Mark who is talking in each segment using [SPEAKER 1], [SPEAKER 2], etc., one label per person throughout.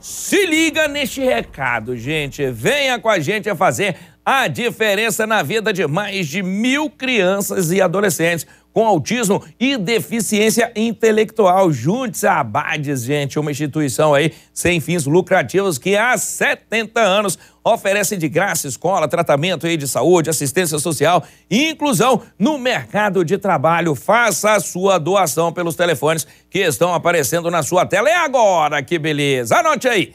[SPEAKER 1] Se liga neste recado, gente. Venha com a gente a fazer a diferença na vida de mais de mil crianças e adolescentes com autismo e deficiência intelectual. Junte-se à Abades, gente, uma instituição aí sem fins lucrativos que há 70 anos oferece de graça escola, tratamento aí de saúde, assistência social e inclusão no mercado de trabalho. Faça a sua doação pelos telefones que estão aparecendo na sua tela. É agora, que beleza! Anote aí!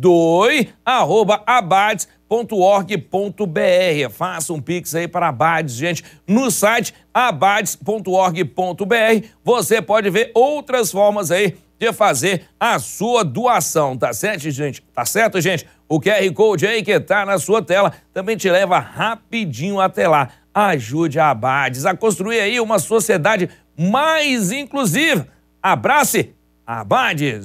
[SPEAKER 1] doi, arroba abades.org.br. Faça um pix aí para Abades, gente. No site abades.org.br você pode ver outras formas aí de fazer a sua doação, tá certo, gente? Tá certo, gente? O QR Code aí que tá na sua tela também te leva rapidinho até lá. Ajude a Abades a construir aí uma sociedade mais inclusiva. Abrace, Abades!